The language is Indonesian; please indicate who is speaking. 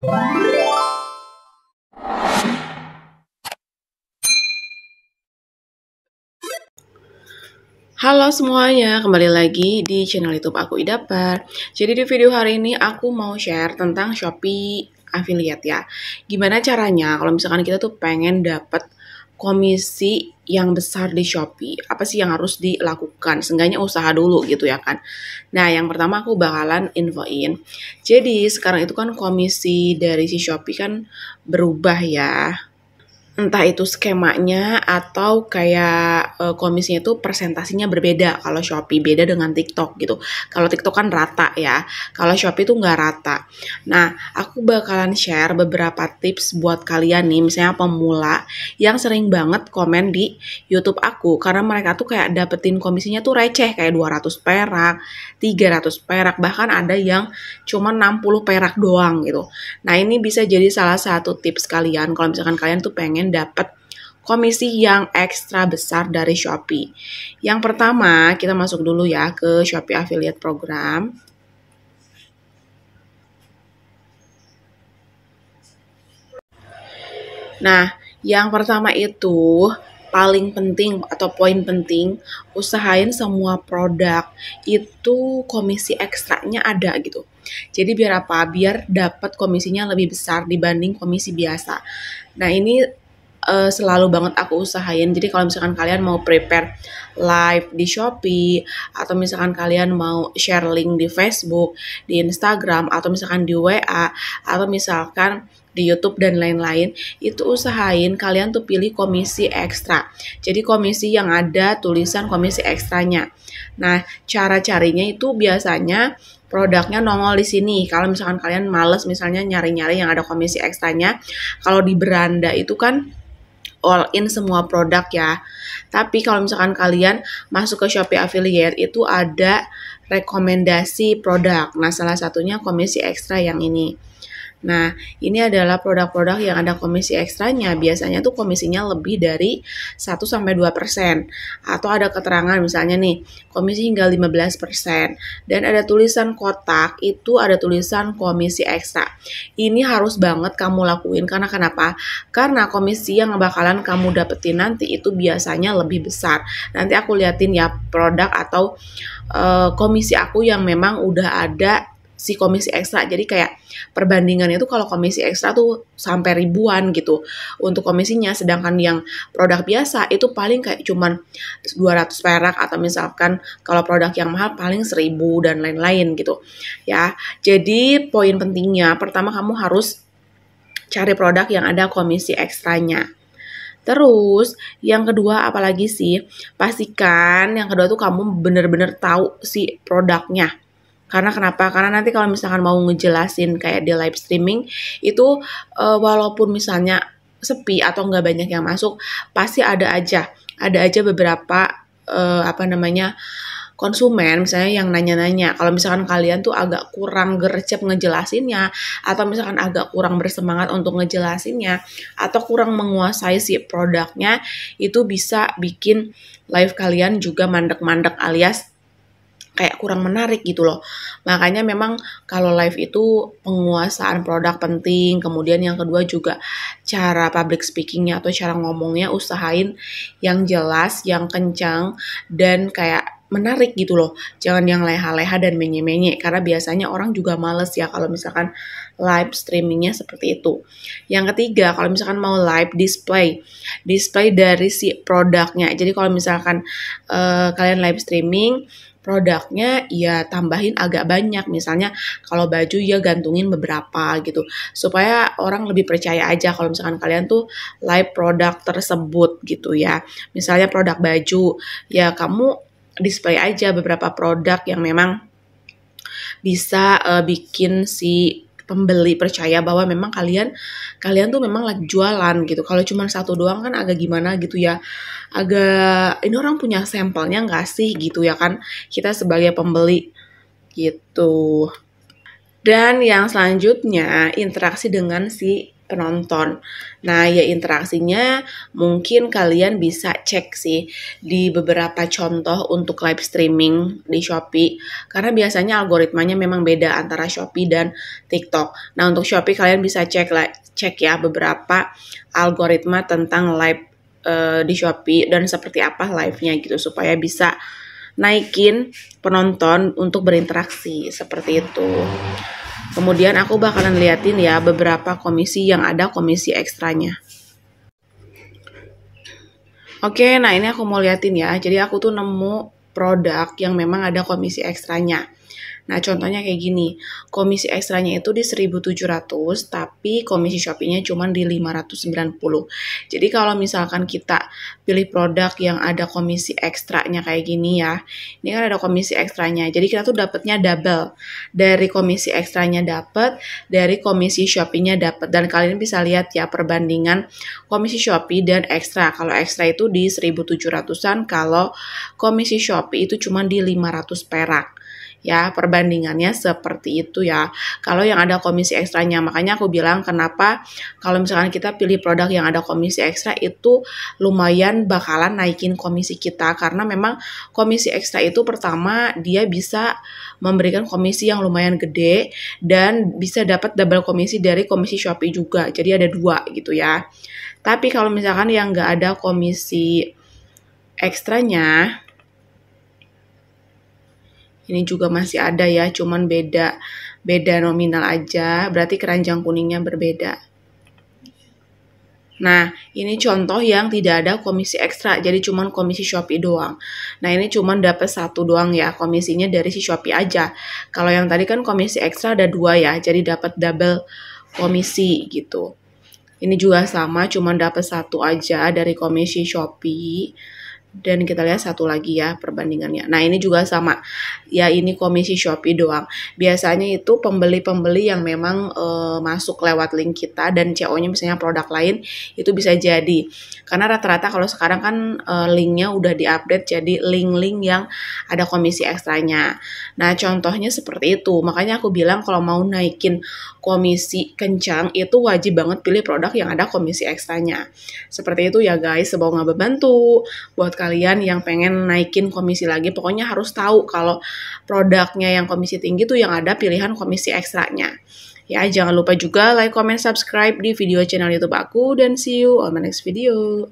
Speaker 1: Halo semuanya, kembali lagi di channel YouTube aku Idapar. Jadi di video hari ini aku mau share tentang Shopee affiliate ya. Gimana caranya kalau misalkan kita tuh pengen dapat komisi yang besar di Shopee, apa sih yang harus dilakukan? Seenggaknya usaha dulu gitu ya kan. Nah, yang pertama aku bakalan infoin. Jadi, sekarang itu kan komisi dari si Shopee kan berubah ya entah itu skemanya atau kayak e, komisinya itu persentasinya berbeda kalau Shopee beda dengan TikTok gitu. Kalau TikTok kan rata ya, kalau Shopee itu nggak rata. Nah, aku bakalan share beberapa tips buat kalian nih, misalnya pemula yang sering banget komen di YouTube aku karena mereka tuh kayak dapetin komisinya tuh receh kayak 200 perak, 300 perak, bahkan ada yang cuma 60 perak doang gitu. Nah, ini bisa jadi salah satu tips kalian kalau misalkan kalian tuh pengen dapat komisi yang ekstra besar dari Shopee. Yang pertama, kita masuk dulu ya ke Shopee Affiliate Program. Nah, yang pertama itu paling penting atau poin penting usahain semua produk itu komisi ekstraknya ada gitu. Jadi biar apa? Biar dapat komisinya lebih besar dibanding komisi biasa. Nah, ini uh, selalu banget aku usahain. Jadi kalau misalkan kalian mau prepare live di Shopee atau misalkan kalian mau share link di Facebook, di Instagram atau misalkan di WA atau misalkan di YouTube dan lain-lain, itu usahain kalian tuh pilih komisi ekstra. Jadi komisi yang ada tulisan komisi ekstranya. Nah, cara carinya itu biasanya produknya nongol di sini. Kalau misalkan kalian males misalnya nyari-nyari yang ada komisi ekstranya, kalau di beranda itu kan all in semua produk ya. Tapi kalau misalkan kalian masuk ke Shopee Affiliate itu ada rekomendasi produk. Nah, salah satunya komisi ekstra yang ini. Nah, ini adalah produk-produk yang ada komisi ekstranya. Biasanya tuh komisinya lebih dari 1 sampai 2 Atau ada keterangan misalnya nih, komisi hingga 15 Dan ada tulisan kotak, itu ada tulisan komisi ekstra. Ini harus banget kamu lakuin. Karena kenapa? Karena komisi yang bakalan kamu dapetin nanti itu biasanya lebih besar. Nanti aku liatin ya produk atau uh, komisi aku yang memang udah ada si komisi ekstra. Jadi kayak perbandingannya itu kalau komisi ekstra tuh sampai ribuan gitu untuk komisinya sedangkan yang produk biasa itu paling kayak cuman 200 perak atau misalkan kalau produk yang mahal paling 1000 dan lain-lain gitu. Ya. Jadi poin pentingnya pertama kamu harus cari produk yang ada komisi ekstranya. Terus, yang kedua apalagi sih? Pastikan yang kedua tuh kamu bener-bener tahu si produknya karena kenapa? Karena nanti kalau misalkan mau ngejelasin kayak di live streaming itu uh, walaupun misalnya sepi atau nggak banyak yang masuk, pasti ada aja, ada aja beberapa uh, apa namanya konsumen misalnya yang nanya-nanya kalau misalkan kalian tuh agak kurang gercep ngejelasinnya atau misalkan agak kurang bersemangat untuk ngejelasinnya atau kurang menguasai si produknya itu bisa bikin live kalian juga mandek-mandek alias kayak kurang menarik gitu loh. Makanya memang kalau live itu penguasaan produk penting, kemudian yang kedua juga cara public speakingnya atau cara ngomongnya usahain yang jelas, yang kencang, dan kayak menarik gitu loh. Jangan yang leha-leha dan menye-menye karena biasanya orang juga males ya kalau misalkan live streamingnya seperti itu. Yang ketiga, kalau misalkan mau live display, display dari si produknya. Jadi kalau misalkan uh, kalian live streaming, produknya ya tambahin agak banyak misalnya kalau baju ya gantungin beberapa gitu supaya orang lebih percaya aja kalau misalkan kalian tuh live produk tersebut gitu ya misalnya produk baju ya kamu display aja beberapa produk yang memang bisa uh, bikin si pembeli percaya bahwa memang kalian kalian tuh memang lagi jualan gitu kalau cuma satu doang kan agak gimana gitu ya agak ini orang punya sampelnya nggak sih gitu ya kan kita sebagai pembeli gitu dan yang selanjutnya interaksi dengan si penonton. Nah, ya interaksinya mungkin kalian bisa cek sih di beberapa contoh untuk live streaming di Shopee karena biasanya algoritmanya memang beda antara Shopee dan TikTok. Nah, untuk Shopee kalian bisa cek cek ya beberapa algoritma tentang live uh, di Shopee dan seperti apa live-nya gitu supaya bisa naikin penonton untuk berinteraksi seperti itu. Kemudian aku bakalan liatin ya beberapa komisi yang ada komisi ekstranya. Oke, nah ini aku mau liatin ya. Jadi aku tuh nemu produk yang memang ada komisi ekstranya. Nah, contohnya kayak gini. Komisi ekstranya itu di 1.700, tapi komisi Shopee-nya cuma di 590. Jadi kalau misalkan kita pilih produk yang ada komisi ekstranya kayak gini ya. Ini kan ada komisi ekstranya. Jadi kita tuh dapatnya double. Dari komisi ekstranya dapat, dari komisi Shopee-nya dapat. Dan kalian bisa lihat ya perbandingan komisi Shopee dan ekstra. Kalau ekstra itu di 1.700-an, kalau komisi Shopee itu cuma di 500 perak. Ya, perbandingan bandingannya seperti itu ya. Kalau yang ada komisi ekstranya, makanya aku bilang kenapa kalau misalkan kita pilih produk yang ada komisi ekstra itu lumayan bakalan naikin komisi kita karena memang komisi ekstra itu pertama dia bisa memberikan komisi yang lumayan gede dan bisa dapat double komisi dari komisi Shopee juga. Jadi ada dua gitu ya. Tapi kalau misalkan yang nggak ada komisi ekstranya, ini juga masih ada ya, cuman beda beda nominal aja, berarti keranjang kuningnya berbeda. Nah, ini contoh yang tidak ada komisi ekstra, jadi cuman komisi Shopee doang. Nah, ini cuman dapat satu doang ya, komisinya dari si Shopee aja. Kalau yang tadi kan komisi ekstra ada dua ya, jadi dapat double komisi gitu. Ini juga sama, cuman dapat satu aja dari komisi Shopee dan kita lihat satu lagi ya perbandingannya. Nah ini juga sama ya ini komisi Shopee doang. Biasanya itu pembeli-pembeli yang memang e, masuk lewat link kita dan CO-nya misalnya produk lain itu bisa jadi. Karena rata-rata kalau sekarang kan e, linknya udah diupdate jadi link-link yang ada komisi ekstranya. Nah contohnya seperti itu. Makanya aku bilang kalau mau naikin komisi kencang itu wajib banget pilih produk yang ada komisi ekstranya. Seperti itu ya guys. Semoga nggak bebantu buat kalian yang pengen naikin komisi lagi, pokoknya harus tahu kalau produknya yang komisi tinggi tuh yang ada pilihan komisi ekstranya. Ya, jangan lupa juga like, comment, subscribe di video channel YouTube aku dan see you on my next video.